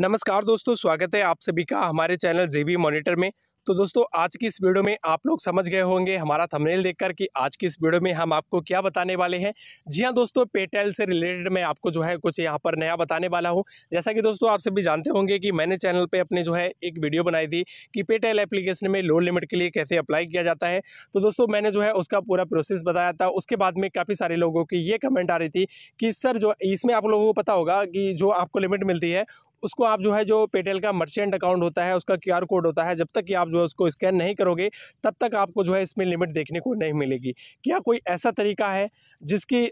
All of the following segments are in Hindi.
नमस्कार दोस्तों स्वागत है आप सभी का हमारे चैनल जेबी मॉनिटर में तो दोस्तों आज की इस वीडियो में आप लोग समझ गए होंगे हमारा थंबनेल देखकर कि आज की इस वीडियो में हम आपको क्या बताने वाले हैं जी हाँ दोस्तों पेटेल से रिलेटेड मैं आपको जो है कुछ यहाँ पर नया बताने वाला हूँ जैसा कि दोस्तों आप सभी जानते होंगे कि मैंने चैनल पे अपने जो है एक वीडियो बनाई थी कि पेटेल एप्लीकेशन में लोन लिमिट के लिए कैसे अप्लाई किया जाता है तो दोस्तों मैंने जो है उसका पूरा प्रोसेस बताया था उसके बाद में काफ़ी सारे लोगों की ये कमेंट आ रही थी कि सर जो इसमें आप लोगों को पता होगा कि जो आपको लिमिट मिलती है उसको आप जो है जो पेटेल का मर्चेंट अकाउंट होता है उसका क्यू कोड होता है जब तक कि आप जो है उसको स्कैन नहीं करोगे तब तक आपको जो है इसमें लिमिट देखने को नहीं मिलेगी क्या कोई ऐसा तरीका है जिसकी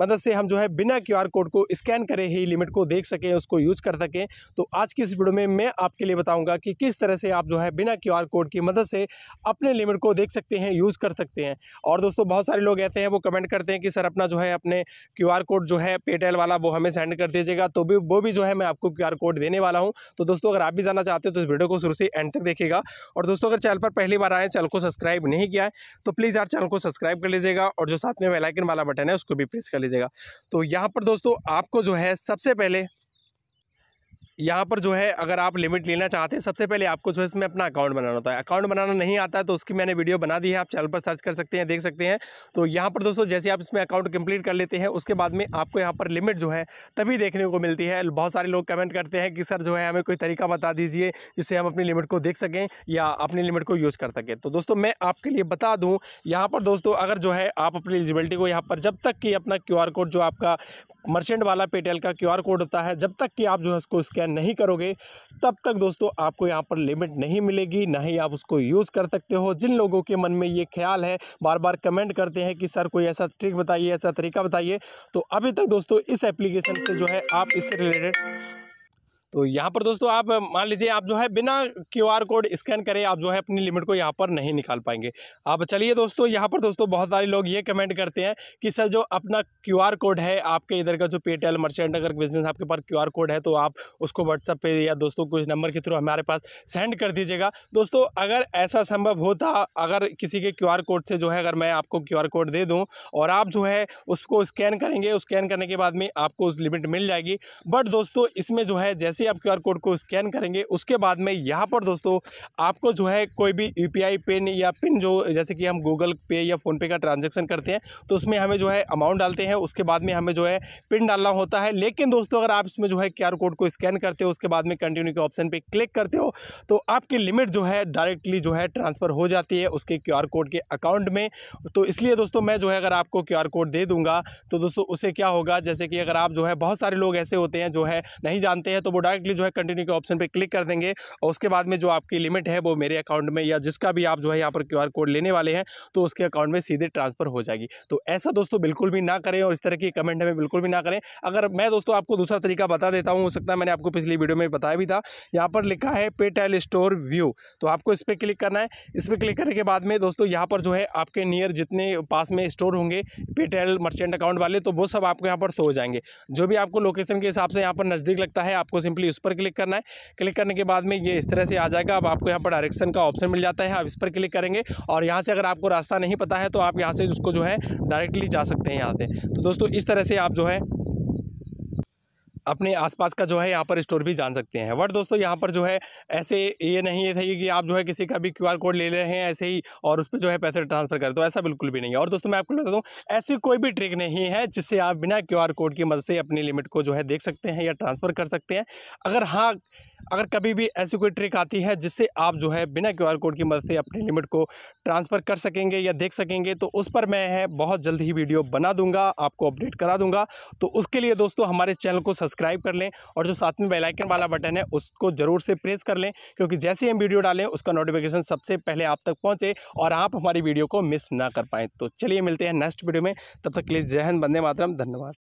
मदद से हम जो है बिना क्यू कोड को स्कैन करे ही लिमिट को देख सकें उसको यूज कर सकें तो आज की इस वीडियो में मैं आपके लिए बताऊँगा कि किस तरह से आप जो है बिना क्यू कोड की मदद से अपने लिमिट को देख सकते हैं यूज़ कर सकते हैं और दोस्तों बहुत सारे लोग ऐसे हैं वो कमेंट करते हैं कि सर अपना जो है अपने क्यू कोड जो है पेटेल वाला वो हमें सेंड कर दीजिएगा तो भी वो भी जो है मैं आपको क्यू कोड अपडेट देने वाला हूँ तो दोस्तों अगर आप भी जाना चाहते हो तो इस वीडियो को शुरू से एंड तक देखेगा और दोस्तों अगर चैनल पर पहली बार आए चैनल को सब्सक्राइब नहीं किया है तो प्लीज़ यार चैनल को सब्सक्राइब कर लीजिएगा और जो साथ में वेलाइकन वाला बटन है उसको भी प्रेस कर लीजिएगा तो यहाँ पर दोस्तों आपको जो है सबसे पहले यहाँ पर जो है अगर आप लिमिट लेना चाहते हैं सबसे पहले आपको जो है इसमें अपना अकाउंट बनाना होता है अकाउंट बनाना नहीं आता है तो उसकी मैंने वीडियो बना दी है आप चैनल पर सर्च कर सकते हैं देख सकते हैं तो यहाँ पर दोस्तों जैसे आप इसमें अकाउंट कंप्लीट कर लेते हैं उसके बाद में आपको यहाँ पर लिमिट जो है तभी देखने को मिलती है बहुत सारे लोग कमेंट करते हैं कि सर जो है हमें कोई तरीका बता दीजिए जिससे हम अपनी लिमिट को देख सकें या अपनी लिमिट को यूज़ कर सकें तो दोस्तों मैं आपके लिए बता दूँ यहाँ पर दोस्तों अगर जो है आप अपनी एलिजिबिलिटी को यहाँ पर जब तक कि अपना क्यू कोड जो आपका मर्चेंट वाला पेटेल का क्यूआर कोड होता है जब तक कि आप जो है उसको स्कैन नहीं करोगे तब तक दोस्तों आपको यहाँ पर लिमिट नहीं मिलेगी ना ही आप उसको यूज़ कर सकते हो जिन लोगों के मन में ये ख्याल है बार बार कमेंट करते हैं कि सर कोई ऐसा ट्रिक बताइए ऐसा तरीका बताइए तो अभी तक दोस्तों इस एप्लीकेशन से जो है आप इससे रिलेटेड तो यहाँ पर दोस्तों आप मान लीजिए आप जो है बिना क्यू आर कोड स्कैन करें आप जो है अपनी लिमिट को यहाँ पर नहीं निकाल पाएंगे आप चलिए दोस्तों यहाँ पर दोस्तों बहुत सारे लोग ये कमेंट करते हैं कि सर जो अपना क्यू आर कोड है आपके इधर का जो पेटेल मर्चेंट अगर बिजनेस आपके पास क्यू आर कोड है तो आप उसको व्हाट्सअप पर या दोस्तों कुछ नंबर के थ्रू हमारे पास सेंड कर दीजिएगा दोस्तों अगर ऐसा संभव होता अगर किसी के क्यू आर कोड से जो है अगर मैं आपको क्यू आर कोड दे दूँ और आप जो है उसको स्कैन करेंगे स्कैन करने के बाद में आपको उस लिमिट मिल जाएगी बट दोस्तों इसमें जो है जैसे ही आप क्यूआर कोड को स्कैन करेंगे उसके बाद में यहाँ पर दोस्तों आपको जो है कोई भी यू पिन या पिन जो जैसे कि हम गूगल पे या फ़ोनपे का ट्रांजेक्शन करते हैं तो उसमें हमें जो है अमाउंट डालते हैं उसके बाद में हमें जो है पिन डालना होता है लेकिन दोस्तों अगर आप इसमें जो है क्यू कोड को स्कैन करते हो उसके बाद में कंटिन्यू के ऑप्शन पर क्लिक करते हो तो आपकी लिमिट जो है डायरेक्टली जो है ट्रांसफ़र हो जाती है उसके क्यू कोड के अकाउंट में तो इसलिए दोस्तों मैं जो है अगर आपको क्यू कोड दे दूँगा तो दोस्तों उसे क्या होगा जैसे कि अगर आप जो है बहुत सारे लोग ऐसे होते हैं जो है नहीं जानते हैं तो वो डायरेक्टली जो है कंटिन्यू के ऑप्शन पर क्लिक कर देंगे और उसके बाद में जो आपकी लिमिट है वो मेरे अकाउंट में या जिसका भी आप जो है यहाँ पर क्यू कोड लेने वाले हैं तो उसके अकाउंट में सीधे ट्रांसफर हो जाएगी तो ऐसा दोस्तों बिल्कुल भी ना करें और इस तरह की कमेंट हमें बिल्कुल भी ना करें अगर मैं दोस्तों आपको दूसरा तरीका बता देता हूँ हो सकता है मैंने आपको पिछली वीडियो में बताया भी था यहाँ पर लिखा है पेटेल स्टोर व्यू तो आपको इस पर क्लिक करना है इस पर क्लिक करने के बाद में दोस्तों यहाँ पर जो है आपके नियर जितने पास में स्टोर होंगे पेटेल मर्चेंट अकाउंट वाले तो वो सब आपको यहाँ पर सो हो जाएंगे जो भी आपको लोकेशन के हिसाब से यहाँ पर नज़दीक लगता है आपको सिंपली उस पर क्लिक करना है क्लिक करने के बाद में ये इस तरह से आ जाएगा अब आपको यहाँ पर डायरेक्शन का ऑप्शन मिल जाता है आप इस पर क्लिक करेंगे और यहाँ से अगर आपको रास्ता नहीं पता है तो आप यहाँ से उसको जो है डायरेक्टली जा सकते हैं यहाँ से तो दोस्तों इस तरह से आप जो है अपने आसपास का जो है यहाँ पर स्टोर भी जान सकते हैं बट दोस्तों यहाँ पर जो है ऐसे ये नहीं है कि आप जो है किसी का भी क्यूआर कोड ले रहे हैं ऐसे ही और उस पर जो है पैसे ट्रांसफ़र कर दो ऐसा बिल्कुल भी नहीं है और दोस्तों मैं आपको बता दूँ ऐसी कोई भी ट्रिक नहीं है जिससे आप बिना क्यू कोड की मदद से अपनी लिमिट को जो है देख सकते हैं या ट्रांसफ़र कर सकते हैं अगर हाँ अगर कभी भी ऐसी कोई ट्रिक आती है जिससे आप जो है बिना क्यू कोड की मदद से अपनी लिमिट को ट्रांसफ़र कर सकेंगे या देख सकेंगे तो उस पर मैं है बहुत जल्द ही वीडियो बना दूंगा आपको अपडेट करा दूंगा तो उसके लिए दोस्तों हमारे चैनल को सब्सक्राइब कर लें और जो साथ में बेलाइकन वाला बटन है उसको ज़रूर से प्रेस कर लें क्योंकि जैसे हम वीडियो डालें उसका नोटिफिकेशन सबसे पहले आप तक पहुँचे और आप हमारी वीडियो को मिस ना कर पाएँ तो चलिए मिलते हैं नेक्स्ट वीडियो में तब तक के लिए जय हिंद बंदे मातरम धन्यवाद